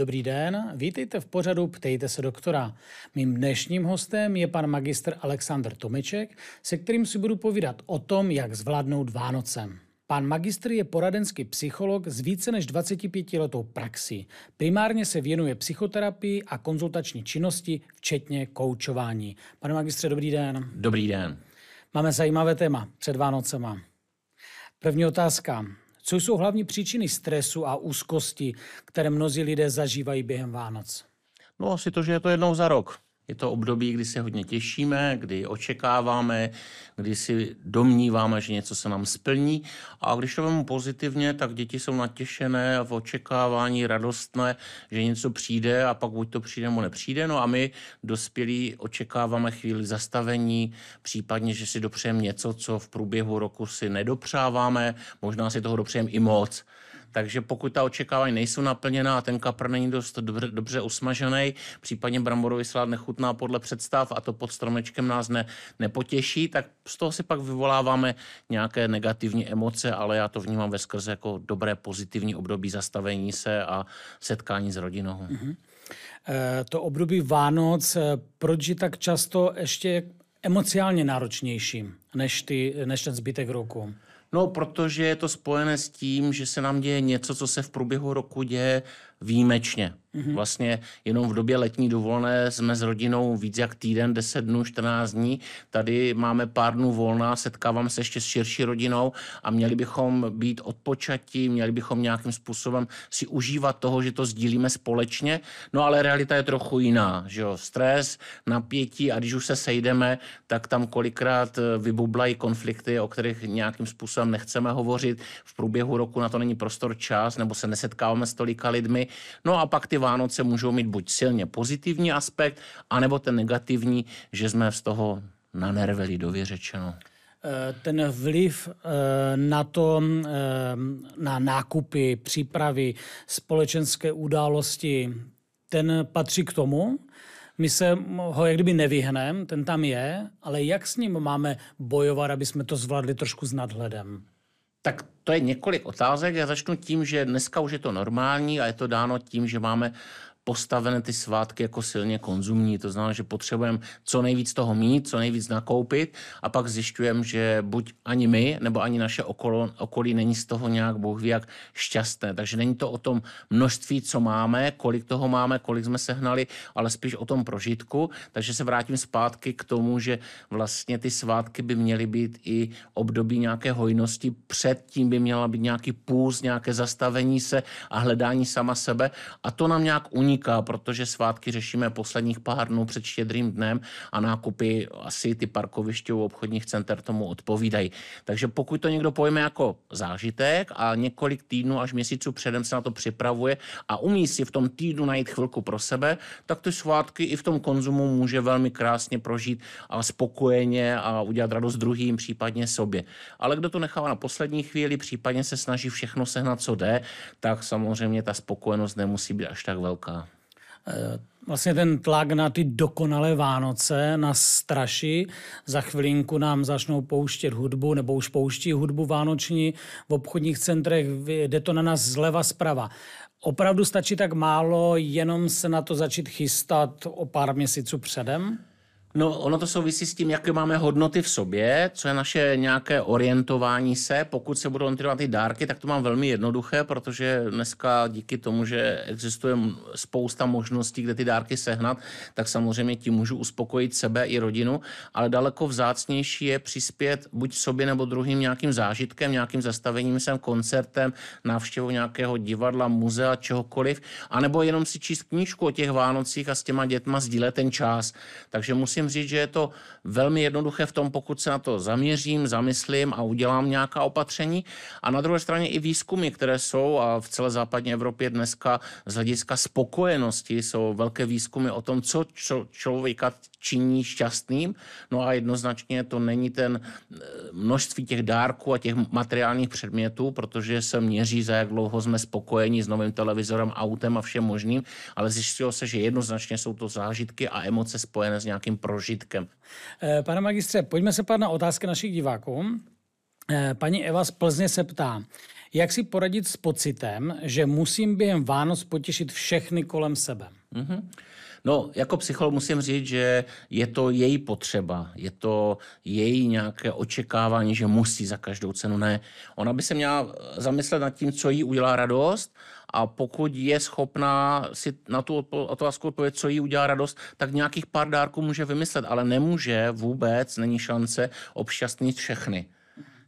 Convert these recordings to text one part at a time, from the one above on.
Dobrý den, vítejte v pořadu Ptejte se doktora. Mým dnešním hostem je pan magistr Aleksandr Tomeček, se kterým si budu povídat o tom, jak zvládnout Vánocem. Pan magistr je poradenský psycholog s více než 25 letou praxí. Primárně se věnuje psychoterapii a konzultační činnosti, včetně koučování. Pane magistře, dobrý den. Dobrý den. Máme zajímavé téma před Vánocema. První otázka. Co jsou hlavní příčiny stresu a úzkosti, které mnozí lidé zažívají během Vánoc? No asi to, že je to jednou za rok. Je to období, kdy se hodně těšíme, kdy očekáváme, kdy si domníváme, že něco se nám splní. A když to vemu pozitivně, tak děti jsou natěšené v očekávání, radostné, že něco přijde a pak buď to přijde, nebo nepřijde. No a my, dospělí, očekáváme chvíli zastavení, případně, že si dopřejeme něco, co v průběhu roku si nedopřáváme, možná si toho dopřejeme i moc takže pokud ta očekávání nejsou naplněná a ten kapr není dost dobře, usmažený, případně bramborový salát nechutná podle představ a to pod stromečkem nás ne, nepotěší, tak z toho si pak vyvoláváme nějaké negativní emoce, ale já to vnímám ve skrze jako dobré pozitivní období zastavení se a setkání s rodinou. Mm-hmm. E, to období Vánoc, eh, proč je tak často ještě emociálně náročnější než, ty, než ten zbytek roku? No, protože je to spojené s tím, že se nám děje něco, co se v průběhu roku děje výjimečně. Mm-hmm. Vlastně jenom v době letní dovolené jsme s rodinou víc jak týden, 10 dnů, 14 dní. Tady máme pár dnů volná, setkávám se ještě s širší rodinou a měli bychom být odpočatí, měli bychom nějakým způsobem si užívat toho, že to sdílíme společně. No ale realita je trochu jiná, že jo? Stres, napětí a když už se sejdeme, tak tam kolikrát eh, vybublají konflikty, o kterých nějakým způsobem nechceme hovořit. V průběhu roku na to není prostor čas, nebo se nesetkáváme s tolika lidmi No a pak ty Vánoce můžou mít buď silně pozitivní aspekt, anebo ten negativní, že jsme z toho nanerveli, dověřečeno eh, ten vliv eh, na to, eh, na nákupy, přípravy, společenské události, ten patří k tomu. My se ho jak kdyby nevyhnem, ten tam je, ale jak s ním máme bojovat, aby jsme to zvládli trošku s nadhledem? Tak to je několik otázek. Já začnu tím, že dneska už je to normální a je to dáno tím, že máme postavené ty svátky jako silně konzumní. To znamená, že potřebujeme co nejvíc toho mít, co nejvíc nakoupit a pak zjišťujeme, že buď ani my, nebo ani naše okolo, okolí není z toho nějak, Bůh ví, jak šťastné. Takže není to o tom množství, co máme, kolik toho máme, kolik jsme sehnali, ale spíš o tom prožitku. Takže se vrátím zpátky k tomu, že vlastně ty svátky by měly být i období nějaké hojnosti. Předtím by měla být nějaký půz, nějaké zastavení se a hledání sama sebe. A to nám nějak uniká, protože svátky řešíme posledních pár dnů před štědrým dnem a nákupy asi ty parkoviště u obchodních center tomu odpovídají. Takže pokud to někdo pojme jako zážitek a několik týdnů až měsíců předem se na to připravuje a umí si v tom týdnu najít chvilku pro sebe, tak ty svátky i v tom konzumu může velmi krásně prožít a spokojeně a udělat radost druhým, případně sobě. Ale kdo to nechává na poslední chvíli, případně se snaží všechno sehnat, co jde, tak samozřejmě ta spokojenost nemusí být až tak velká. Eh, vlastně ten tlak na ty dokonalé Vánoce na straší. Za chvilinku nám začnou pouštět hudbu, nebo už pouští hudbu vánoční v obchodních centrech, jde to na nás zleva zprava. Opravdu stačí tak málo, jenom se na to začít chystat o pár měsíců předem? No, ono to souvisí s tím, jaké máme hodnoty v sobě, co je naše nějaké orientování se. Pokud se budou orientovat ty dárky, tak to mám velmi jednoduché, protože dneska díky tomu, že existuje spousta možností, kde ty dárky sehnat, tak samozřejmě tím můžu uspokojit sebe i rodinu, ale daleko vzácnější je přispět buď sobě nebo druhým nějakým zážitkem, nějakým zastavením sem, koncertem, návštěvou nějakého divadla, muzea, čehokoliv, anebo jenom si číst knížku o těch Vánocích a s těma dětma sdílet ten čas. Takže musím musím říct, že je to velmi jednoduché v tom, pokud se na to zaměřím, zamyslím a udělám nějaká opatření. A na druhé straně i výzkumy, které jsou a v celé západní Evropě dneska z hlediska spokojenosti jsou velké výzkumy o tom, co člověka činí šťastným. No a jednoznačně to není ten eh, množství těch dárků a těch materiálních předmětů, protože se měří, za jak dlouho jsme spokojeni s novým televizorem, autem a všem možným, ale zjistilo se, že jednoznačně jsou to zážitky a emoce spojené s nějakým prožitkem. Eh, pane magistře, pojďme se pát na otázky našich diváků. Eh, paní Eva z Plzně se ptá, jak si poradit s pocitem, že musím během Vánoc potěšit všechny kolem sebe? Mm-hmm. No, jako psycholog musím říct, že je to její potřeba, je to její nějaké očekávání, že musí za každou cenu. Ne, ona by se měla zamyslet nad tím, co jí udělá radost a pokud je schopná si na tu otázku odpovědět, co jí udělá radost, tak nějakých pár dárků může vymyslet, ale nemůže vůbec, není šance obšťastnit všechny.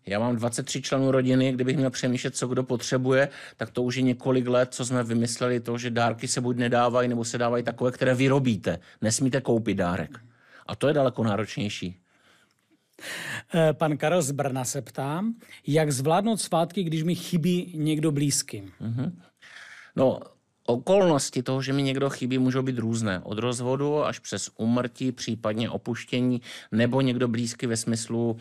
Já mám 23 členů rodiny, kdybych měl přemýšlet, co kdo potřebuje, tak to už je několik let, co jsme vymysleli to, že dárky se buď nedávají, nebo se dávají takové, které vyrobíte. Nesmíte koupit dárek. A to je daleko náročnější. Eh, pan Karel z Brna se ptám, jak zvládnout svátky, když mi chybí někdo blízký? Uh-huh. Mhm. No, Okolnosti toho, že mi někdo chybí, můžou být různé. Od rozvodu až přes umrtí, případně opuštění, nebo někdo blízky ve smyslu uh,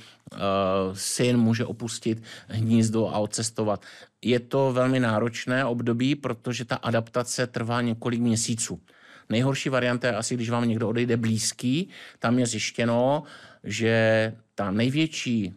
syn může opustit hnízdo a odcestovat. Je to velmi náročné období, protože ta adaptace trvá několik měsíců. Nejhorší varianta je asi, když vám někdo odejde blízký. Tam je zjištěno, že ta největší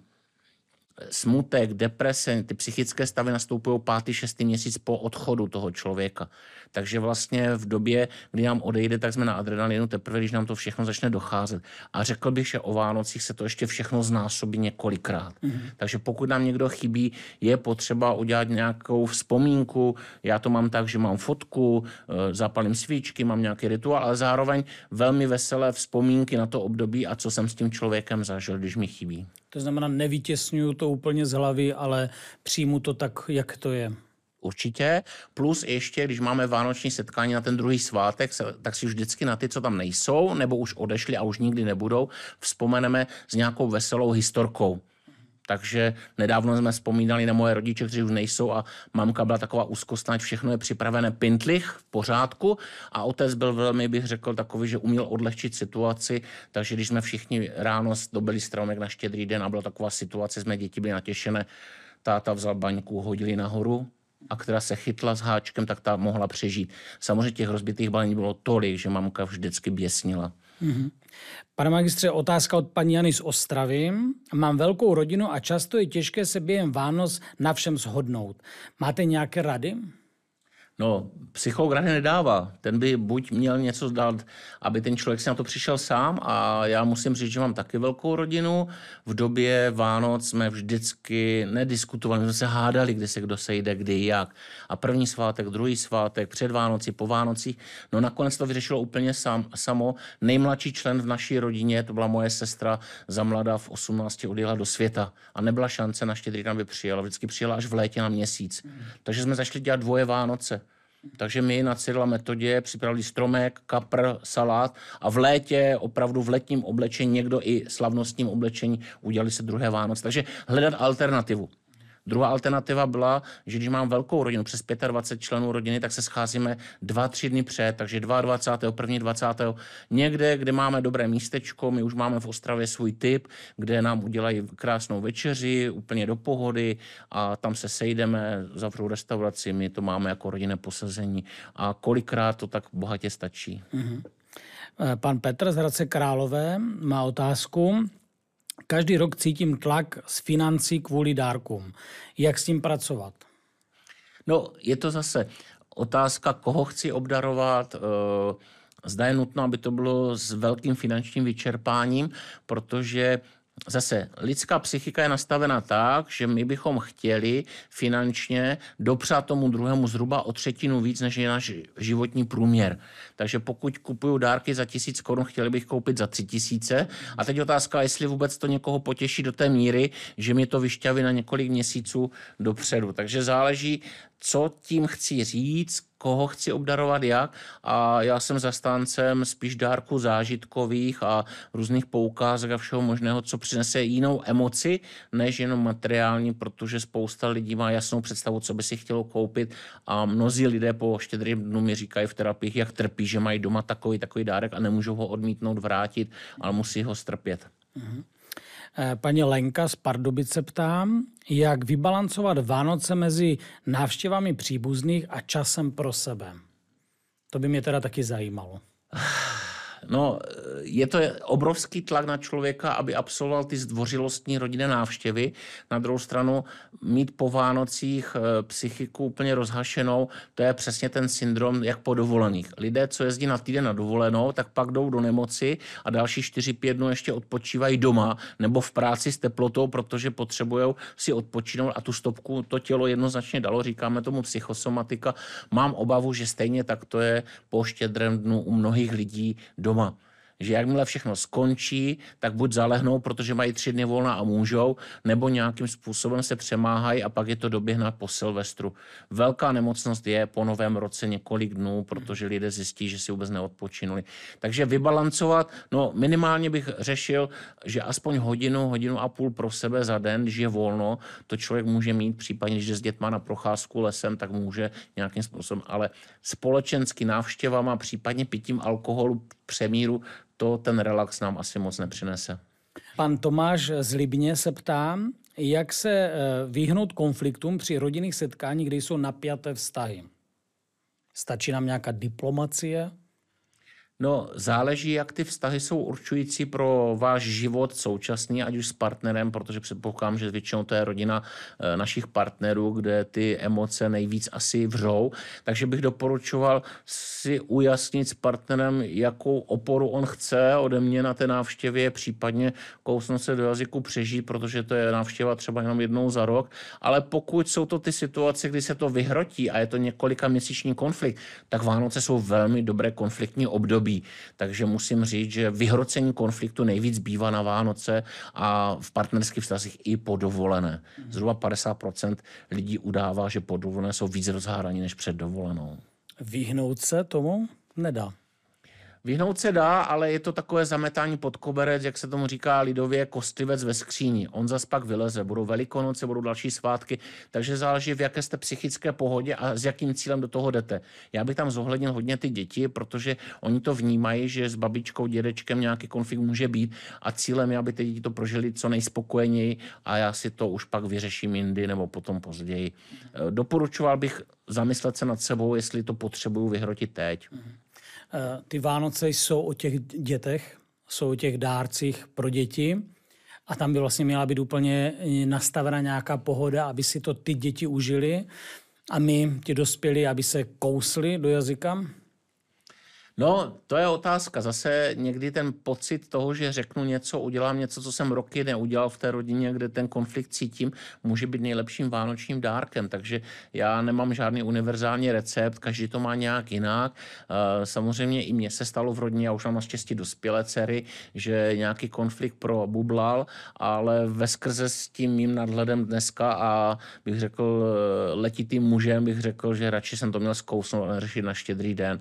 smutek, deprese, ty psychické stavy nastoupují pátý, šestý měsíc po odchodu toho člověka. Takže vlastně v době, kdy nám odejde, tak jsme na adrenalinu teprve, když nám to všechno začne docházet. A řekl bych, že o Vánocích se to ještě všechno znásobí několikrát. Mm-hmm. Takže pokud nám někdo chybí, je potřeba udělat nějakou vzpomínku. Já to mám tak, že mám fotku, eh, zapalím svíčky, mám nějaký rituál, ale zároveň velmi veselé vzpomínky na to období a co jsem s tím člověkem zažil, když mi chybí. To znamená, nevytěsňuju to úplně z hlavy, ale přijmu to tak, jak to je určitě. Plus ještě, když máme vánoční setkání na ten druhý svátek, tak si už vždycky na ty, co tam nejsou, nebo už odešli a už nikdy nebudou, vzpomeneme s nějakou veselou historkou. Takže nedávno jsme vzpomínali na moje rodiče, kteří už nejsou a mamka byla taková úzkostná, všechno je připravené pintlich v pořádku a otec byl velmi, bych řekl, takový, že uměl odlehčit situaci, takže když jsme všichni ráno dobili stromek na štědrý den a byla taková situace, jsme děti byli natěšené, táta vzal baňku, hodili nahoru, a která se chytla s háčkem, tak ta mohla přežít. Samozřejmě těch rozbitých balení bylo tolik, že mamka vždycky běsnila. Mhm. Pane magistře, otázka od paní Jany z Ostravy. Mám velkou rodinu a často je těžké se během Vánoc na všem shodnout. Máte nějaké rady? No, psycholog rady nedává. Ten by buď měl něco zdát, aby ten člověk si na to přišel sám a já musím říct, že mám taky velkou rodinu. V době Vánoc jsme vždycky nediskutovali, jsme se hádali, kde se kdo sejde, kdy jak. A první svátek, druhý svátek, před Vánoci, po Vánocích. No nakonec to vyřešilo úplně sám, samo. Nejmladší člen v naší rodině, to byla moje sestra, za mladá v 18 odjela do světa a nebyla šance na štědrý, aby přijela. Vždycky přijela až v létě na měsíc. Hmm. Takže jsme začali dělat dvoje Vánoce. Takže my na Cyrila metodě připravili stromek, kapr, salát a v létě, opravdu v letním oblečení, někdo i slavnostním oblečení, udělali se druhé Vánoce. Takže hledat alternativu. Druhá alternativa byla, že když mám velkou rodinu, přes 25 členů rodiny, tak se scházíme dva, tři dny před, takže 22. 1. 20. někde, kde máme dobré místečko, my už máme v Ostravě svůj typ, kde nám udělají krásnou večeři, úplně do pohody a tam se sejdeme, zavřou restauraci, my to máme jako rodinné posazení a kolikrát to tak bohatě stačí. Mm-hmm. Pan Petr z Hradce Králové má otázku. Každý rok cítím tlak z financí kvůli dárkům. Jak s tím pracovat? No, je to zase otázka, koho chci obdarovat, eh, zda je nutno, aby to bylo s velkým finančním vyčerpáním, protože Zase, lidská psychika je nastavena tak, že my bychom chtěli finančně dopřát tomu druhému zhruba o třetinu víc, než je náš životní průměr. Takže pokud kupuju dárky za tisíc korun, chtěli bych koupit za tři tisíce. A teď otázka, jestli vůbec to někoho potěší do té míry, že mě to vyšťaví na několik měsíců dopředu. Takže záleží, co tím chci říct, koho chci obdarovat jak a já jsem zastáncem spíš dárku zážitkových a různých poukázek a všeho možného, co přinese jinou emoci, než jenom materiální, protože spousta lidí má jasnou představu, co by si chtělo koupit a mnozí lidé po štědrým dnu mi říkají v terapiích, jak trpí, že mají doma takový takový dárek a nemůžou ho odmítnout, vrátit, ale musí ho strpět. Mm-hmm. Eh, paní Lenka z Pardubice ptám, jak vybalancovat Vánoce mezi návštěvami příbuzných a časem pro sebe. To by mě teda taky zajímalo. No, eh, je to obrovský tlak na člověka, aby absolvoval ty zdvořilostní rodinné návštěvy. Na druhou stranu mít po Vánocích eh, psychiku úplně rozhašenou, to je přesně ten syndrom jak po dovolených. Lidé, co jezdí na týden na dovolenou, tak pak jdou do nemoci a další 4-5 dnů ještě odpočívají doma nebo v práci s teplotou, protože potřebují si odpočinout a tu stopku to tělo jednoznačně dalo, říkáme tomu psychosomatika. Mám obavu, že stejně tak to je po štědrem dnu u mnohých lidí do loin. že jakmile všechno skončí, tak buď zalehnou, protože mají tři dny volna a můžou, nebo nějakým způsobem se přemáhají a pak je to doběhne po Silvestru. Velká nemocnost je po novém roce několik dnů, protože lidé zjistí, že si vůbec neodpočinuli. Takže vybalancovat, no minimálně bych řešil, že aspoň hodinu, hodinu a půl pro sebe za den, když je volno, to člověk může mít, případně když je s dětma na procházku lesem, tak může nějakým způsobem, ale společensky návštěvama, případně pitím alkoholu přemíru, to ten relax nám asi moc nepřinese. Pan Tomáš z Libně se ptám, jak se eh, vyhnout konfliktům při rodinných setkáních, kde jsou napjaté vztahy? Stačí nám nějaká diplomacie? No, záleží, jak ty vztahy jsou určující pro váš život současný, ať už s partnerem, protože předpokládám, že většinou to je rodina eh, našich partnerů, kde ty emoce nejvíc asi vřou. Takže bych doporučoval si ujasnit s partnerem, jakou oporu on chce ode mě na té návštěvě, případně kousnout se do jazyku přežít, protože to je návštěva třeba jenom jednou za rok. Ale pokud jsou to ty situace, kdy se to vyhrotí a je to několika měsíční konflikt, tak Vánoce jsou velmi dobré konfliktní období období. Takže musím říct, že vyhrocení konfliktu nejvíc bývá na Vánoce a v partnerských vztazích i podovolené. Mhm. Zhruba 50% lidí udává, že podovolené jsou víc rozháraní než před dovolenou. Vyhnout se tomu nedá. Vyhnout se dá, ale je to takové zametání pod koberec, jak se tomu říká lidově, kostlivec ve skříni. On zas pak vyleze, budou velikonoce, budou další svátky, takže záleží, v jaké jste psychické pohodě a s jakým cílem do toho jdete. Já bych tam zohlednil hodně ty děti, protože oni to vnímají, že s babičkou, dědečkem nějaký konflikt může být a cílem je, aby ty děti to prožili co nejspokojeněji a já si to už pak vyřeším jindy nebo potom později. Doporučoval bych zamyslet se nad sebou, jestli to potřebuju vyhrotit teď. Mm-hmm. Eh, ty Vánoce jsou o těch dětech, jsou o těch dárcích pro děti a tam by vlastně měla být úplně eh, nastavena nějaká pohoda, aby si to ty děti užili a my, ti dospělí, aby se kousli do jazyka, No, to je otázka. Zase někdy ten pocit toho, že řeknu něco, udělám něco, co jsem roky neudělal v té rodině, kde ten konflikt cítím, může být nejlepším vánočním dárkem. Takže já nemám žádný univerzální recept, každý to má nějak jinak. Eh, samozřejmě i mně se stalo v rodině, já už mám naštěstí dospělé dcery, že nějaký konflikt probublal, ale ve skrze s tím mým nadhledem dneska a bych řekl eh, letitým mužem bych řekl, že radši jsem to měl zkousnout a řešit na štědrý den.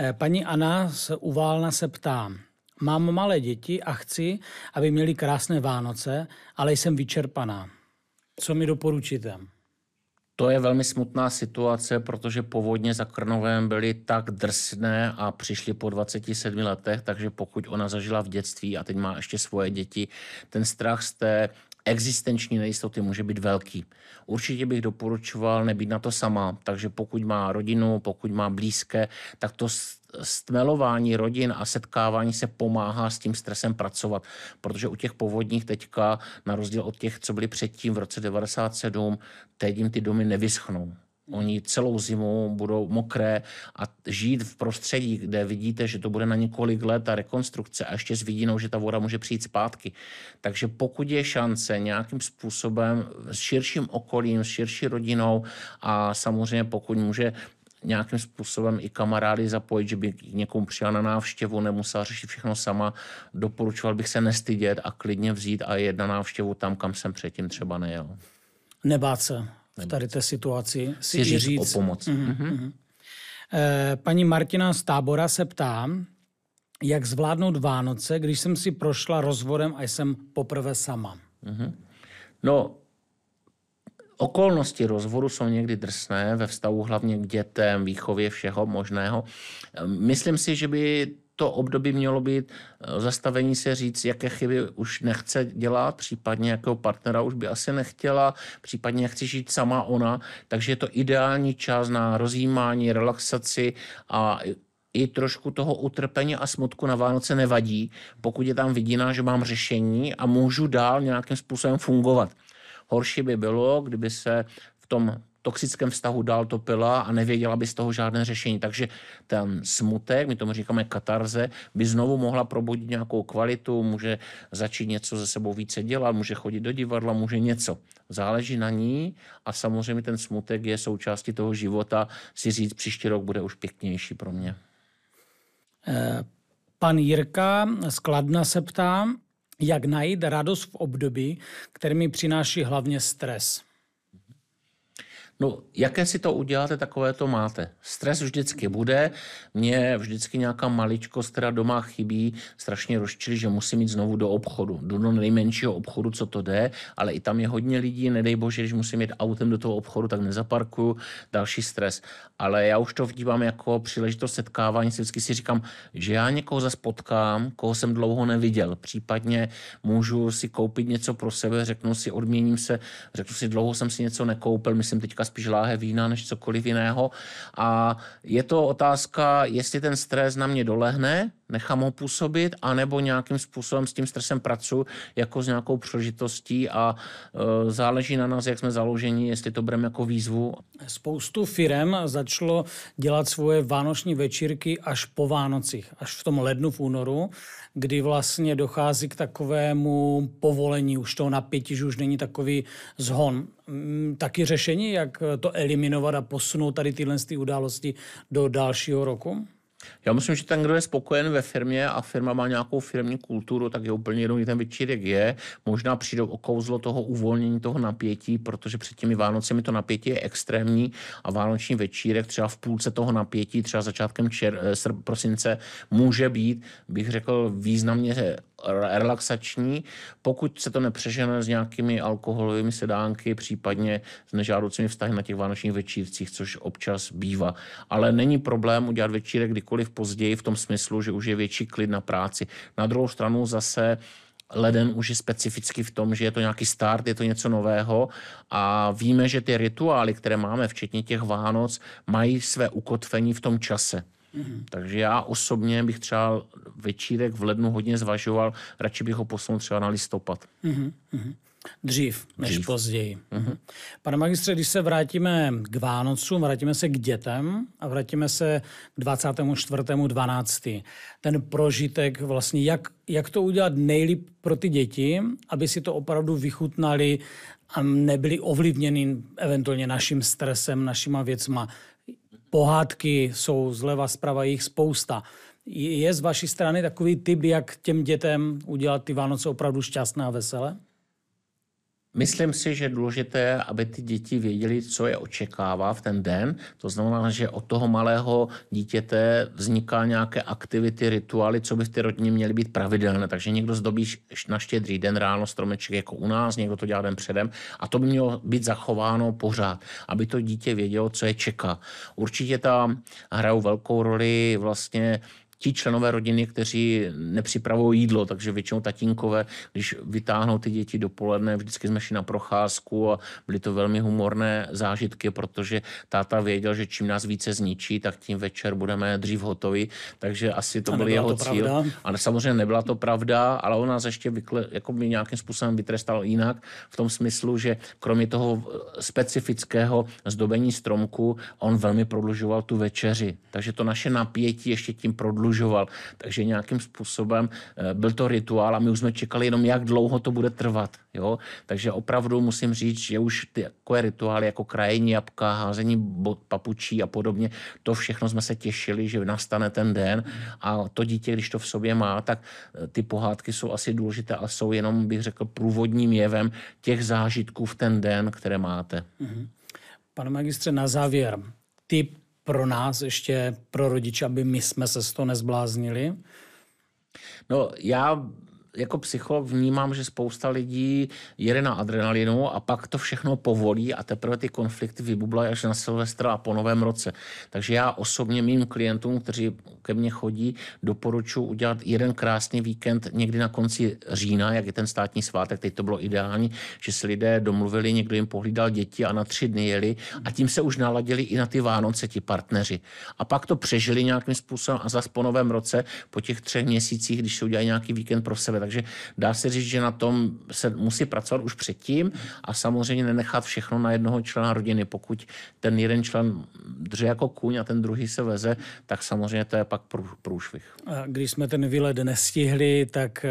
Eh, paní Anna z Uválna se ptá. Mám malé děti a chci, aby měli krásné Vánoce, ale jsem vyčerpaná. Co mi doporučíte? To je velmi smutná situace, protože povodně za Krnovem byly tak drsné a přišly po 27 letech, takže pokud ona zažila v dětství a teď má ještě svoje děti, ten strach z té existenční nejistoty může být velký. Určitě bych doporučoval nebýt na to sama, takže pokud má rodinu, pokud má blízké, tak to stmelování rodin a setkávání se pomáhá s tím stresem pracovat, protože u těch povodních teďka, na rozdíl od těch, co byly předtím v roce 97, teď jim ty domy nevyschnou. Oni celou zimu budou mokré a žít v prostředí, kde vidíte, že to bude na několik let ta rekonstrukce a ještě s vidinou, že ta voda může přijít zpátky. Takže pokud je šance nějakým způsobem s širším okolím, s širší rodinou a samozřejmě pokud může nějakým způsobem i kamarády zapojit, že by někomu přijal na návštěvu, nemusela řešit všechno sama. Doporučoval bych se nestydět a klidně vzít a jet na návštěvu tam, kam jsem předtím třeba nejel. Nebát se v tady té situaci si, si říct, říct o pomoc. Mm-hmm. Mm-hmm. E, paní Martina z tábora se ptá, jak zvládnout Vánoce, když jsem si prošla rozvodem a jsem poprvé sama. Mm-hmm. No, Okolnosti rozvodu jsou někdy drsné ve vztahu hlavně k dětem, výchově všeho možného. Ehm, myslím si, že by to období mělo být eh, zastavení se říct, jaké chyby už nechce dělat, případně jakého partnera už by asi nechtěla, případně jak chce žít sama ona. Takže je to ideální čas na rozjímání, relaxaci a i trošku toho utrpení a smutku na Vánoce nevadí, pokud je tam vidina, že mám řešení a můžu dál nějakým způsobem fungovat. Horší by bylo, kdyby se v tom toxickém vztahu dál topila a nevěděla by z toho žádné řešení. Takže ten smutek, my tomu říkáme katarze, by znovu mohla probudit nějakou kvalitu, může začít něco ze sebou více dělat, může chodit do divadla, může něco. Záleží na ní a samozřejmě ten smutek je součástí toho života. Si říct, příští rok bude už pěknější pro mě. Eh, pan Jirka z Kladna se ptá, jak najít radost v období, který mi přináší hlavně stres. No, jaké si to uděláte, takové to máte. Stres vždycky bude. mě vždycky nějaká maličkost, která doma chybí, strašně rozčili, že musím jít znovu do obchodu, do nejmenšího obchodu, co to jde, ale i tam je hodně lidí, nedej bože, když musím jít autem do toho obchodu, tak nezaparkuju, další stres. Ale já už to vdívám jako příležitost setkávání, vždycky si říkám, že já někoho zase potkám, koho jsem dlouho neviděl, případně můžu si koupit něco pro sebe, řeknu si, odměním se, řeknu si, dlouho jsem si něco nekoupil, myslím teďka spíš láhe vína než cokoliv jiného. A je to otázka, jestli ten stres na mě dolehne, nechám ho působit, anebo nějakým způsobem s tím stresem pracuji jako s nějakou přežitostí a e, záleží na nás, jak jsme založeni, jestli to bereme jako výzvu. Spoustu firem začalo dělat svoje vánoční večírky až po Vánocích, až v tom lednu v únoru kdy vlastně dochází k takovému povolení už toho napětí, že už není takový zhon. Mm, taky řešení, jak to eliminovat a posunout tady tyhle události do dalšího roku? Já myslím, že ten, kdo je spokojen ve firmě a firma má nějakou firmní kulturu, tak je úplně jedno, ten večírek je. Možná přijde o kouzlo toho uvolnění toho napětí, protože před těmi Vánocemi to napětí je extrémní a Vánoční večírek třeba v půlce toho napětí, třeba začátkem čer, eh, prosince, může být, bych řekl, významně relaxační, pokud se to nepřežene s nějakými alkoholovými sedánky, případně s nežádoucími vztahy na těch vánočních večírcích, což občas bývá. Ale není problém udělat večírek kdykoliv později v tom smyslu, že už je větší klid na práci. Na druhou stranu zase leden už je specificky v tom, že je to nějaký start, je to něco nového a víme, že ty rituály, které máme, včetně těch Vánoc, mají své ukotvení v tom čase. Takže já osobně bych třeba večírek v lednu hodně zvažoval, radši bych ho posunul třeba na listopad. Mm-hmm. Dřív než Dřív. později. Mm-hmm. Pane magistře, když se vrátíme k Vánocům, vrátíme se k dětem a vrátíme se k 24.12. Ten prožitek vlastně, jak, jak to udělat nejlíp pro ty děti, aby si to opravdu vychutnali a nebyli ovlivněni eventuálně naším stresem, našima věcma pohádky jsou zleva, zprava jich spousta. Je z vaší strany takový typ, jak těm dětem udělat ty Vánoce opravdu šťastné a veselé? Myslím si, že je důležité, aby ty děti věděly, co je očekává v ten den. To znamená, že od toho malého dítěte vzniká nějaké aktivity, rituály, co by v té rodině měly být pravidelné. Takže někdo zdobí na štědrý den ráno stromeček jako u nás, někdo to dělá den předem. A to by mělo být zachováno pořád, aby to dítě vědělo, co je čeká. Určitě tam hrajou velkou roli vlastně ti členové rodiny, kteří nepřipravují jídlo, takže většinou tatínkové, když vytáhnou ty děti dopoledne, vždycky jsme šli na procházku a byly to velmi humorné zážitky, protože táta věděl, že čím nás více zničí, tak tím večer budeme dřív hotovi, takže asi to byl jeho to cíl. A Ale samozřejmě nebyla to pravda, ale on nás ještě vykle, jako by nějakým způsobem vytrestal jinak v tom smyslu, že kromě toho eh, specifického zdobení stromku, on velmi prodlužoval tu večeři. Takže to naše napětí ještě tím prodlužoval prodlužoval. Takže nějakým způsobem eh, byl to rituál a my už jsme čekali jenom, jak dlouho to bude trvat. Jo? Takže opravdu musím říct, že už ty takové rituály jako krajení jabka, házení papučí a podobně, to všechno jsme se těšili, že nastane ten den a to dítě, když to v sobě má, tak eh, ty pohádky jsou asi důležité a jsou jenom, bych řekl, průvodním jevem těch zážitků v ten den, které máte. Mm-hmm. Pane magistře, na závěr, tip pro nás ještě, pro rodiče, aby my jsme se z toho nezbláznili? No, já jako psycho vnímám, že spousta lidí jede na adrenalinu a pak to všechno povolí a teprve ty konflikty vybublají až na Silvestra a po novém roce. Takže já osobně mým klientům, kteří ke mně chodí, doporučuji udělat jeden krásný víkend někdy na konci října, jak je ten státní svátek, teď to bylo ideální, že si lidé domluvili, někdo jim pohlídal děti a na tři dny jeli a tím se už naladili i na ty Vánoce ti partneři. A pak to přežili nějakým způsobem a zase po novém roce, po těch třech měsících, když se udělají nějaký víkend pro sebe, takže dá se říct, že na tom se musí pracovat už předtím a samozřejmě nenechat všechno na jednoho člena rodiny. Pokud ten jeden člen dře jako kůň a ten druhý se veze, tak samozřejmě to je pak průšvih. A když jsme ten výlet nestihli, tak eh,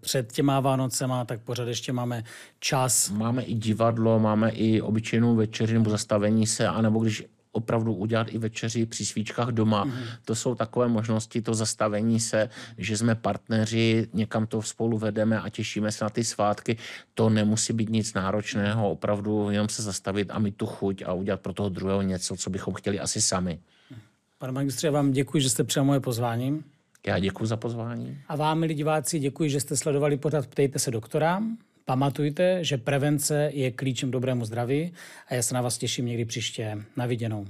před těma Vánocema, tak pořád ještě máme čas. Máme i divadlo, máme i obyčejnou večeři nebo zastavení se, anebo když opravdu udělat i večeři při svíčkách doma. Mm-hmm. To jsou takové možnosti, to zastavení se, že jsme partneři, někam to spolu vedeme a těšíme se na ty svátky. To nemusí být nic náročného, opravdu jenom se zastavit a mít tu chuť a udělat pro toho druhého něco, co bychom chtěli asi sami. Pane magistře, já vám děkuji, že jste přijal moje pozvání. Já děkuji za pozvání. A vám, milí diváci, děkuji, že jste sledovali pořad Ptejte se doktora. Pamatujte, že prevence je klíčem dobrému zdraví a já se na vás těším někdy příště. Na viděnou.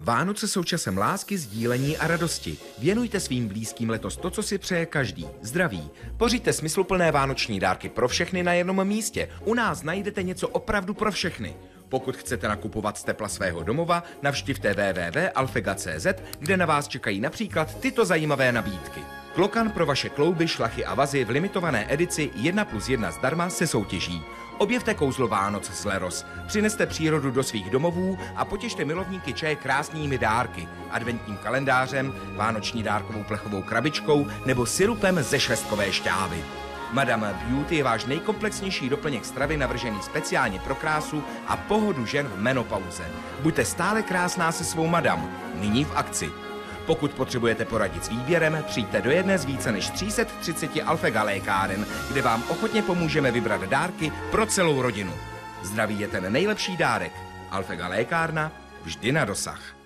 Vánoce jsou časem lásky, sdílení a radosti. Věnujte svým blízkým letos to, co si přeje každý. Zdraví. Pořiďte smysluplné vánoční dárky pro všechny na jednom místě. U nás najdete něco opravdu pro všechny. Pokud chcete nakupovat z tepla svého domova, navštivte www.alfega.cz, kde na vás čekají například tyto zajímavé nabídky. Klokan pro vaše klouby, šlachy a vazy v limitované edici 1 plus 1 zdarma se soutěží. Objevte kouzlo Vánoc s Leros, přineste přírodu do svých domovů a potěšte milovníky čaje krásnými dárky, adventním kalendářem, vánoční dárkovou plechovou krabičkou nebo sirupem ze švestkové šťávy. Madame Beauty je váš nejkomplexnější doplněk stravy navržený speciálně pro krásu a pohodu žen v menopauze. Buďte stále krásná se svou madam, nyní v akci. Pokud potřebujete poradit s výběrem, přijďte do jedné z více než 330 Alfega lékáren, kde vám ochotně pomůžeme vybrat dárky pro celou rodinu. Zdraví je ten nejlepší dárek. Alfega lékárna vždy na dosah.